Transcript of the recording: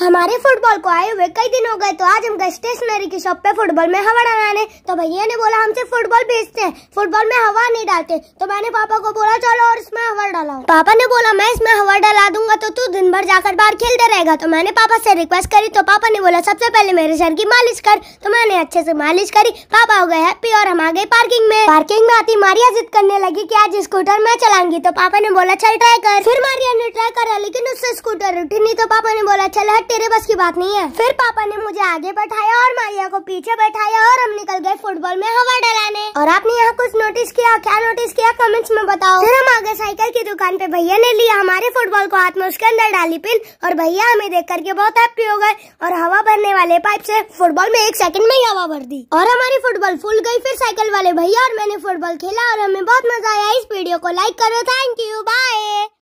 हमारे फुटबॉल को आए हुए कई दिन हो गए तो आज हम गए स्टेशनरी की शॉप पे फुटबॉल में हवा डालने तो भैया ने बोला हमसे फुटबॉल बेचते हैं फुटबॉल में हवा नहीं डालते तो मैंने पापा को बोला चलो और इसमें हवा डाला पापा ने बोला मैं इसमें हवा डाल दूंगा तो तू दिन भर जाकर बाहर खेलते रहेगा तो मैंने पापा से रिक्वेस्ट करी तो पापा ने बोला सबसे पहले मेरे सर की मालिश कर तो मैंने अच्छे से मालिश करी पापा हो गए हैप्पी और हम आ गए पार्किंग में पार्किंग में आती मारिया जिद करने लगी की आज स्कूटर मैं चलाऊंगी तो पापा ने बोला चल ट्राई कर फिर मारिया ने ट्राई करा लेकिन उससे स्कूटर उठी नहीं तो पापा ने बोला चल हट तेरे बस की बात नहीं है फिर पापा ने मुझे आगे बैठाया और मारिया को पीछे बैठाया और हम निकल गए फुटबॉल में हवा और आपने यहाँ कुछ नोटिस किया क्या नोटिस किया कमेंट्स में बताओ फिर हम आगे साइकिल की दुकान पे भैया ने लिया हमारे फुटबॉल को हाथ में उसके अंदर डाली पिन और भैया हमें देख करके बहुत हैप्पी हो गए और हवा भरने वाले पाइप से फुटबॉल में एक सेकंड में ही हवा भर दी और हमारी फुटबॉल फूल गई फिर साइकिल वाले भैया और मैंने फुटबॉल खेला और हमें बहुत मजा आया इस वीडियो को लाइक करो थैंक यू बाय